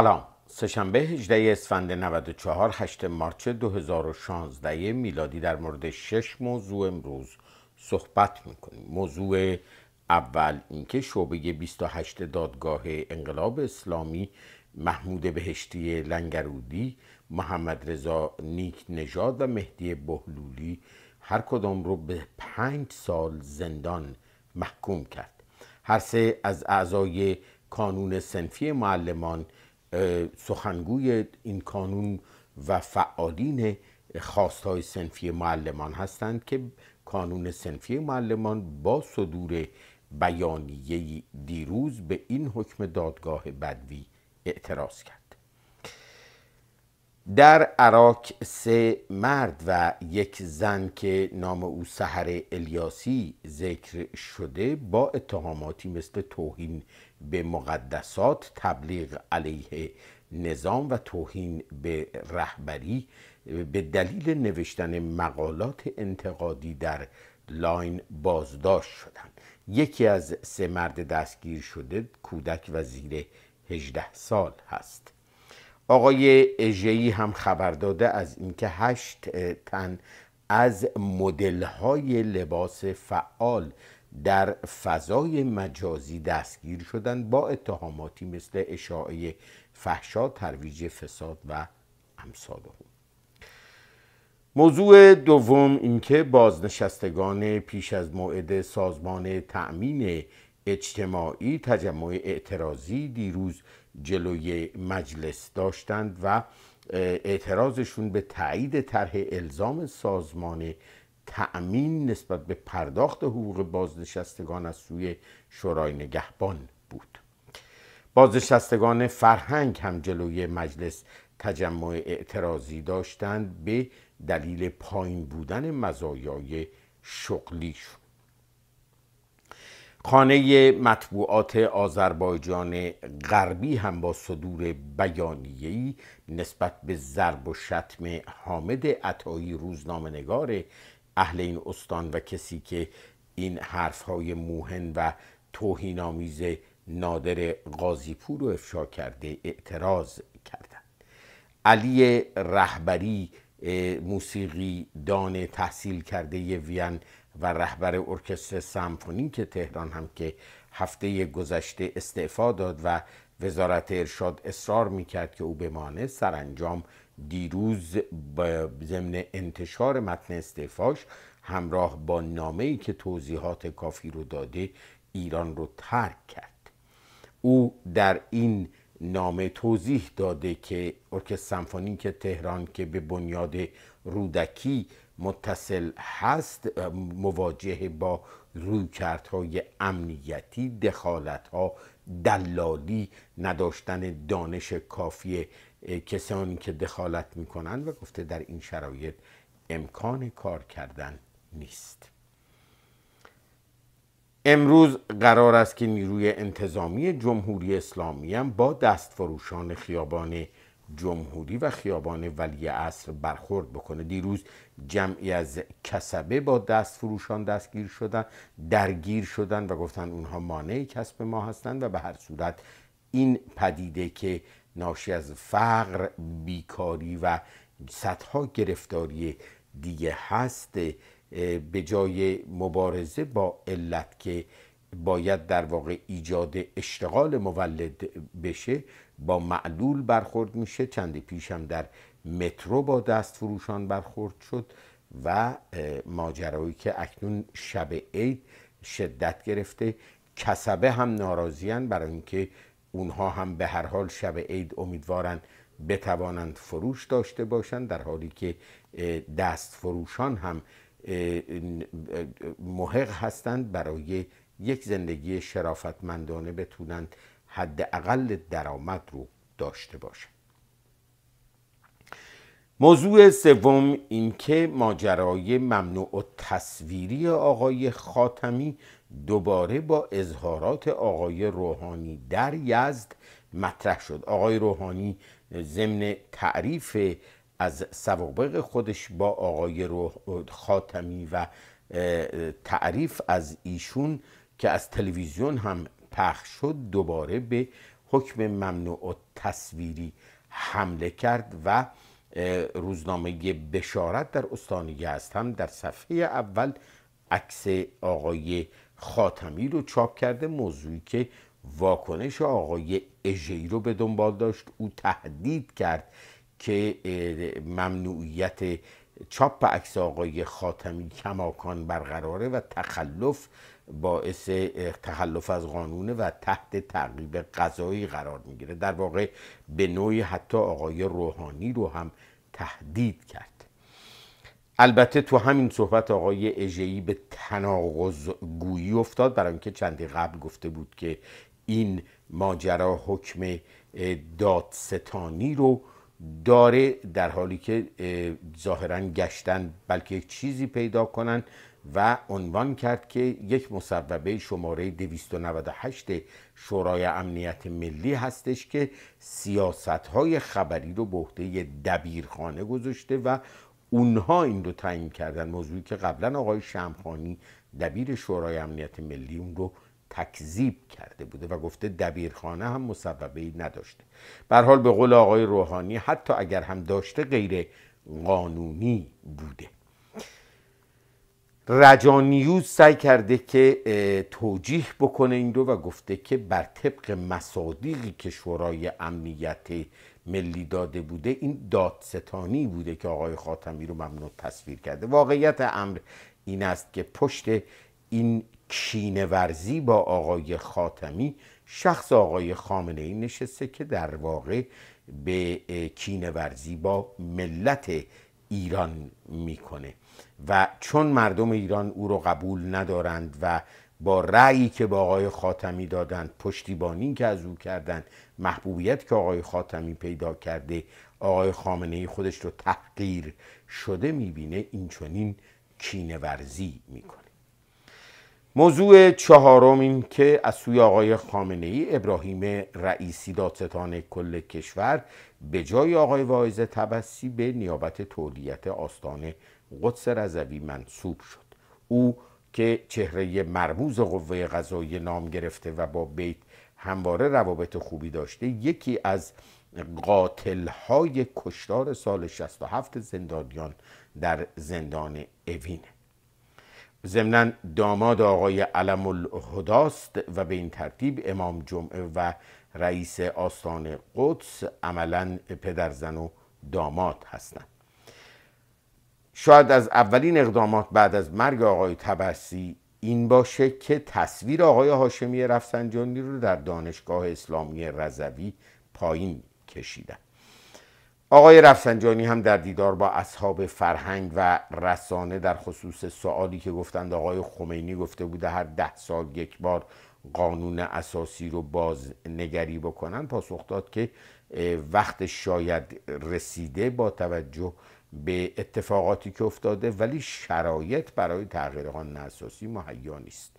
سلام سهشنبه 18 اسفند 94 8 مارچ 2016 میلادی در مورد شش موضوع امروز صحبت میکنیم موضوع اول اینکه شعبه 28 دادگاه انقلاب اسلامی محمود بهشتی لنگرودی محمد رضا نیک نژاد و مهدی بهلولی هر کدام رو به پنج سال زندان محکوم کرد هر سه از اعضای کانون سنفی معلمان سخنگوی این کانون و فعالین خواستهای سنفی معلمان هستند که کانون سنفی معلمان با صدور بیانیه دیروز به این حکم دادگاه بدوی اعتراض کرد در عراق سه مرد و یک زن که نام او سحر الیاسی ذکر شده با اتهاماتی مثل توهین به مقدسات تبلیغ علیه نظام و توهین به رهبری به دلیل نوشتن مقالات انتقادی در لاین بازداشت شدند یکی از سه مرد دستگیر شده کودک و زیر 18 سال هست آقای اجهی هم خبر داده از اینکه هشت تن از مدل لباس فعال در فضای مجازی دستگیر شدند با اتهاماتی مثل اشاعه فحشا ترویج فساد و امثال موضوع دوم اینکه بازنشستگان پیش از موعد سازمان تأمین اجتماعی تجمع اعتراضی دیروز جلوی مجلس داشتند و اعتراضشون به تایید طرح الزام سازمان تأمین نسبت به پرداخت حقوق بازنشستگان از سوی شورای نگهبان بود بازنشستگان فرهنگ هم جلوی مجلس تجمع اعتراضی داشتند به دلیل پایین بودن مزایای شغلیشون خانه مطبوعات آذربایجان غربی هم با صدور بیانیه‌ای نسبت به ضرب و شتم حامد عطایی روزنامه‌نگار اهل این استان و کسی که این حرف های موهن و آمیز نادر قاضیپور رو افشا کرده اعتراض کردند علی رهبری موسیقی دان تحصیل کرده وین و رهبر ارکستر سمفونیک تهران هم که هفته گذشته استعفا داد و وزارت ارشاد اصرار میکرد که او بمانه سرانجام دیروز ضمن انتشار متن استعفاش همراه با نامه ای که توضیحات کافی رو داده ایران رو ترک کرد او در این نامه توضیح داده که ارکستر که تهران که به بنیاد رودکی متصل هست مواجه با رویکردهای امنیتی دخالت ها دلالی نداشتن دانش کافی کسانی که دخالت میکنند و گفته در این شرایط امکان کار کردن نیست امروز قرار است که نیروی انتظامی جمهوری اسلامی هم با دستفروشان خیابان جمهوری و خیابان ولی عصر برخورد بکنه دیروز جمعی از کسبه با دست فروشان دستگیر شدن درگیر شدن و گفتن اونها مانع کسب ما هستند و به هر صورت این پدیده که ناشی از فقر بیکاری و صدها گرفتاری دیگه هست به جای مبارزه با علت که باید در واقع ایجاد اشتغال مولد بشه با معلول برخورد میشه چندی پیش هم در مترو با دست فروشان برخورد شد و ماجرایی که اکنون شب عید شدت گرفته کسبه هم ناراضیان برای اینکه اونها هم به هر حال شب عید امیدوارن بتوانند فروش داشته باشند در حالی که دست فروشان هم محق هستند برای یک زندگی شرافتمندانه حد حداقل درآمد رو داشته باشه موضوع سوم اینکه ماجرای ممنوع و تصویری آقای خاتمی دوباره با اظهارات آقای روحانی در یزد مطرح شد آقای روحانی ضمن تعریف از سوابق خودش با آقای خاتمی و تعریف از ایشون که از تلویزیون هم پخش شد دوباره به حکم ممنوع تصویری حمله کرد و روزنامه بشارت در استان یزد هم در صفحه اول عکس آقای خاتمی رو چاپ کرده موضوعی که واکنش آقای اژه‌ای رو به دنبال داشت او تهدید کرد که ممنوعیت چاپ عکس آقای خاتمی کماکان برقراره و تخلف باعث تخلف از قانون و تحت تعقیب قضایی قرار میگیره در واقع به نوعی حتی آقای روحانی رو هم تهدید کرد البته تو همین صحبت آقای اژه‌ای به تناقض گویی افتاد برای اینکه چندی قبل گفته بود که این ماجرا حکم دادستانی رو داره در حالی که ظاهرا گشتن بلکه یک چیزی پیدا کنن و عنوان کرد که یک مصوبه شماره 298 شورای امنیت ملی هستش که سیاست های خبری رو به عهده دبیرخانه گذاشته و اونها این رو تعیین کردن موضوعی که قبلا آقای شمخانی دبیر شورای امنیت ملی اون رو تکذیب کرده بوده و گفته دبیرخانه هم مصوبه ای نداشته بر حال به قول آقای روحانی حتی اگر هم داشته غیر قانونی بوده رجانیوز سعی کرده که توجیح بکنه این دو و گفته که بر طبق مصادیقی که شورای امنیت ملی داده بوده این دادستانی بوده که آقای خاتمی رو ممنوع تصویر کرده واقعیت امر این است که پشت این ورزی با آقای خاتمی شخص آقای خامنه ای نشسته که در واقع به کینورزی با ملت ایران میکنه و چون مردم ایران او را قبول ندارند و با رأیی که با آقای خاتمی دادند پشتیبانی که از او کردند محبوبیت که آقای خاتمی پیدا کرده آقای خامنه خودش رو تحقیر شده میبینه این چنین کینه ورزی میکنه موضوع چهارم این که از سوی آقای خامنه ای ابراهیم رئیسی دادستان کل کشور به جای آقای واعظ تبسی به نیابت تولیت آستانه قدس رضوی منصوب شد او که چهره مرموز قوه قضایی نام گرفته و با بیت همواره روابط خوبی داشته یکی از قاتل های کشتار سال 67 زندانیان در زندان اوینه ضمنا داماد آقای علم الهداست و به این ترتیب امام جمعه و رئیس آستان قدس عملا پدرزن و داماد هستند شاید از اولین اقدامات بعد از مرگ آقای تبسی این باشه که تصویر آقای هاشمی رفسنجانی رو در دانشگاه اسلامی رضوی پایین کشیدن آقای رفسنجانی هم در دیدار با اصحاب فرهنگ و رسانه در خصوص سوالی که گفتند آقای خمینی گفته بوده هر ده سال یک بار قانون اساسی رو باز نگری بکنن پاسخ داد که وقت شاید رسیده با توجه به اتفاقاتی که افتاده ولی شرایط برای تغییر قانون اساسی مهیا نیست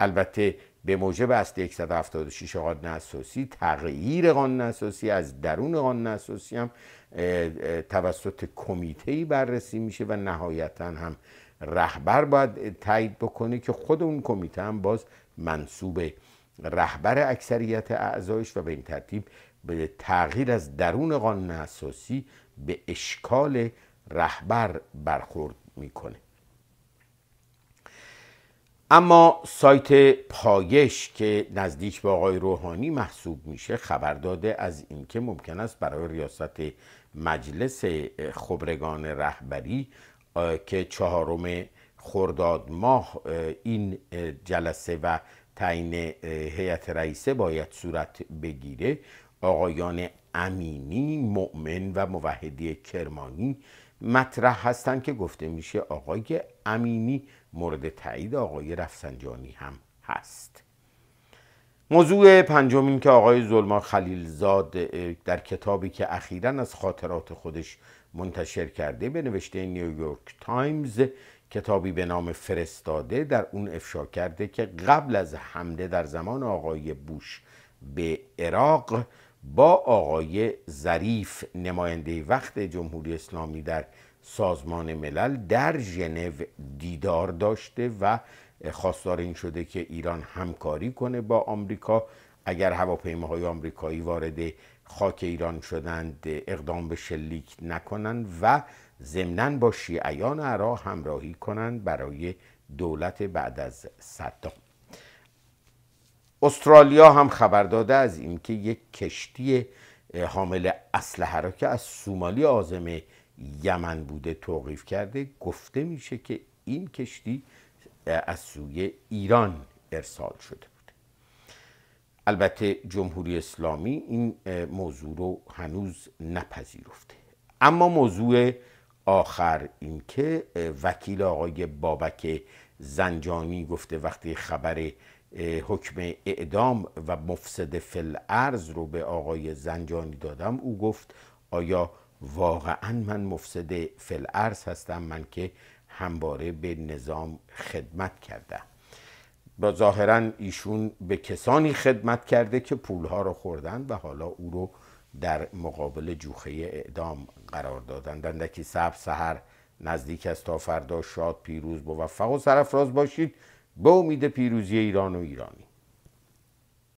البته به موجب اصل 176 قانون اساسی تغییر قانون اساسی از درون قانون اساسی هم توسط کمیته بررسی میشه و نهایتا هم رهبر باید تایید بکنه که خود اون کمیته هم باز منصوب رهبر اکثریت اعضایش و به این ترتیب به تغییر از درون قانون اساسی به اشکال رهبر برخورد میکنه اما سایت پایش که نزدیک به آقای روحانی محسوب میشه خبر داده از اینکه ممکن است برای ریاست مجلس خبرگان رهبری که چهارم خرداد ماه این جلسه و تعیین هیئت رئیسه باید صورت بگیره آقایان امینی مؤمن و موحدی کرمانی مطرح هستند که گفته میشه آقای امینی مورد تایید آقای رفسنجانی هم هست موضوع پنجم این که آقای زلما خلیلزاد در کتابی که اخیرا از خاطرات خودش منتشر کرده به نوشته نیویورک تایمز کتابی به نام فرستاده در اون افشا کرده که قبل از حمله در زمان آقای بوش به عراق با آقای ظریف نماینده وقت جمهوری اسلامی در سازمان ملل در ژنو دیدار داشته و خواستار این شده که ایران همکاری کنه با آمریکا اگر هواپیماهای آمریکایی وارد خاک ایران شدند اقدام به شلیک نکنند و ضمنا با شیعیان عراق همراهی کنند برای دولت بعد از صدام استرالیا هم خبر داده از اینکه یک کشتی حامل اسلحه را که از سومالی عازم یمن بوده توقیف کرده گفته میشه که این کشتی از سوی ایران ارسال شده بوده البته جمهوری اسلامی این موضوع رو هنوز نپذیرفته اما موضوع آخر اینکه وکیل آقای بابک زنجانی گفته وقتی خبر حکم اعدام و مفسد فلعرز رو به آقای زنجانی دادم او گفت آیا واقعا من مفسد فلعرز هستم من که همواره به نظام خدمت کرده با ظاهرا ایشون به کسانی خدمت کرده که پولها رو خوردن و حالا او رو در مقابل جوخه اعدام قرار دادن دندکی سب سهر نزدیک از تا فردا شاد پیروز موفق و سرفراز باشید به امید پیروزی ایران و ایرانی